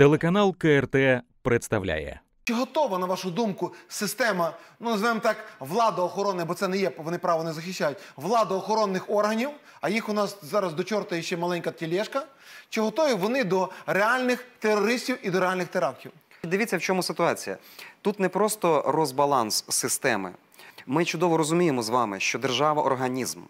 Телеканал КРТ представляє. Чи готова, на вашу думку, система, ну називаємо так, владоохорони, бо це не є, вони право не захищають, владоохоронних органів, а їх у нас зараз до чорта є ще маленька тілешка. Чи готові вони до реальних терористів і до реальних терактів? Дивіться, в чому ситуація. Тут не просто розбаланс системи. Ми чудово розуміємо з вами, що держава організм.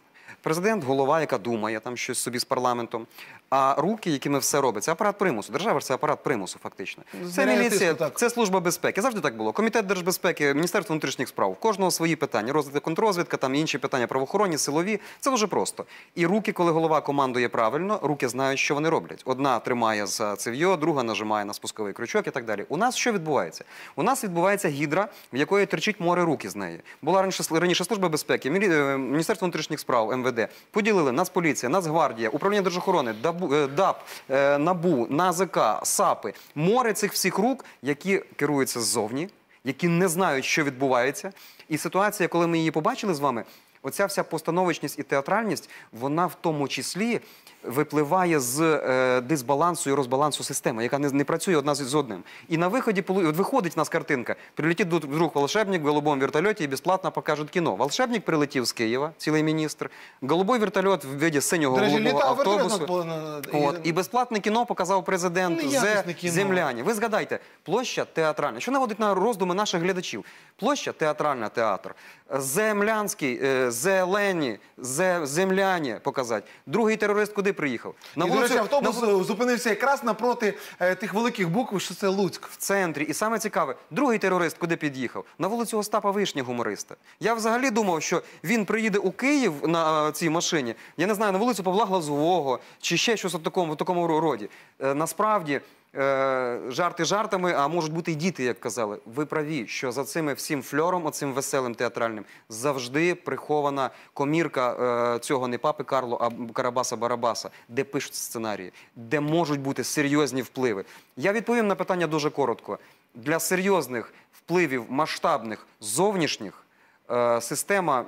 Президент, голова, яка думає там щось собі з парламентом. А руки, якими все робиться, апарат примусу. Держава це апарат примусу, фактично. Це міліція, це служба безпеки. Завжди так було. Комітет держбезпеки, міністерство внутрішніх справ. Кожного свої питання. Розвідка, контрозвідка, там інші питання, правоохоронні, силові. Це дуже просто. І руки, коли голова командує правильно, руки знають, що вони роблять. Одна тримає за цивйо, друга нажимає на спусковий крючок і так далі. У нас що відбувається? У нас відбувається гідра, в якої терчить море руки з неї. Була раніше раніше служба безпеки, е, міністерство внутрішніх справ, МВД веде. Поділили нас поліція, нас гвардія, управління держохорони, е, ДАБ, е, НАБУ, НАЗК, САПи, море цих всіх рук, які керуються ззовні, які не знають, що відбувається. І ситуація, коли ми її побачили з вами. Оця вся постановочність і театральність, вона в тому числі випливає з е, дисбалансу і розбалансу системи, яка не, не працює одна з, одним. І на виході от виходить в нас картинка. Прилетить друг волшебник в голубому вертольоті і безплатно покажуть кіно. Волшебник прилетів з Києва, цілий міністр. Голубой вертольот в виді синього Дорожі, голубого автобусу. От, і безплатне кіно показав президент ну, зе земляні. Ви згадайте, площа театральна, що наводить на роздуми наших глядачів. Площа театральна театр, землянський. Е, зелені, зе- земляні показати. Другий терорист куди приїхав? На І, до речі, автобус на зупинився якраз напроти е, тих великих букв, що це Луцьк. в центрі. І саме цікаве, другий терорист куди під'їхав? На вулицю Остапа Вишня гумориста. Я взагалі думав, що він приїде у Київ на е, цій машині. Я не знаю, на вулицю Павла Глазового чи ще щось в такому, в такому роді. Е, насправді Е, жарти жартами, а можуть бути й діти, як казали. Ви праві, що за цим всім фльором, оцим веселим театральним, завжди прихована комірка е, цього не папи Карло, а Карабаса Барабаса, де пишуть сценарії, де можуть бути серйозні впливи. Я відповім на питання дуже коротко. Для серйозних впливів масштабних зовнішніх е, система.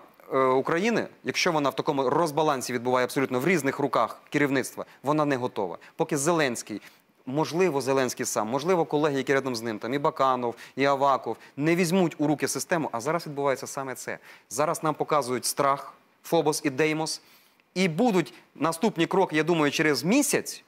України, якщо вона в такому розбалансі відбуває абсолютно в різних руках керівництва, вона не готова. Поки Зеленський можливо, Зеленський сам, можливо, колеги, які рядом з ним, там і Баканов, і Аваков, не візьмуть у руки систему. А зараз відбувається саме це. Зараз нам показують страх, Фобос і Деймос, і будуть наступні кроки, я думаю, через місяць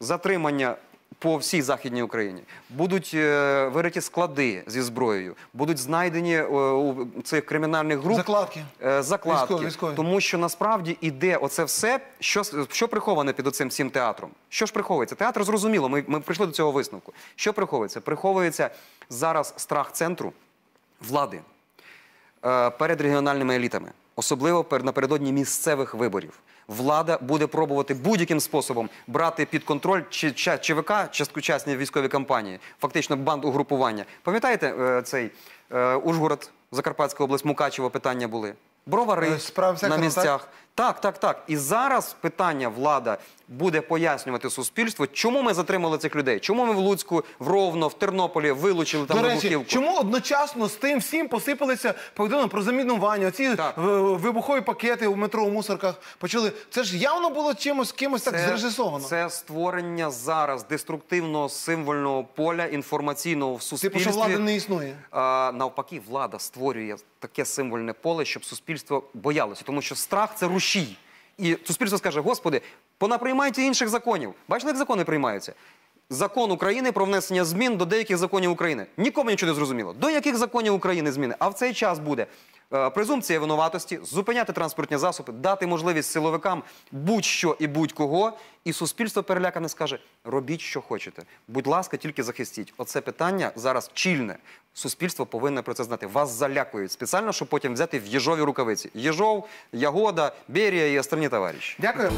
затримання по всій західній Україні будуть е, вириті склади зі зброєю, будуть знайдені е, у цих кримінальних груп закладки, е, закладки. Військові, військові. тому що насправді іде оце все, що що приховане під оцим всім театром. Що ж приховується? Театр зрозуміло. Ми, ми прийшли до цього висновку. Що приховується? Приховується зараз страх центру влади е, перед регіональними елітами особливо напередодні місцевих виборів. Влада буде пробувати будь-яким способом брати під контроль чи ЧВК, часткучасні військові кампанії, фактично бандугрупування. Пам'ятаєте е, цей е, Ужгород, Закарпатська область, Мукачево питання були? Бровари е, Справ, на ну, місцях. Так. Так, так, так. І зараз питання влада буде пояснювати суспільству, чому ми затримали цих людей, чому ми в Луцьку, в Ровно, в Тернополі вилучили там речі, вибухівку. Чому одночасно з тим всім посипалися повідомлення про замінування? ці так. Е, вибухові пакети у метро у мусорках почали. Це ж явно було чимось кимось це, так зрежисовано. Це створення зараз деструктивного символьного поля інформаційного в суспільстві. Типу, що влада не існує. А, навпаки, влада створює таке символьне поле, щоб суспільство боялося, тому що страх це руш душі. І суспільство скаже: Господи, понаприймайте інших законів. Бачите, як закони приймаються? Закон України про внесення змін до деяких законів України. Нікому нічого не зрозуміло. До яких законів України зміни? А в цей час буде Е, презумпція винуватості, зупиняти транспортні засоби, дати можливість силовикам будь-що і будь-кого, і суспільство перелякане скаже: робіть, що хочете. Будь ласка, тільки захистіть. Оце питання зараз чільне. Суспільство повинне про це знати. Вас залякують спеціально, щоб потім взяти в єжові рукавиці. Єжов, ягода, Берія і остальні товариші. Дякую.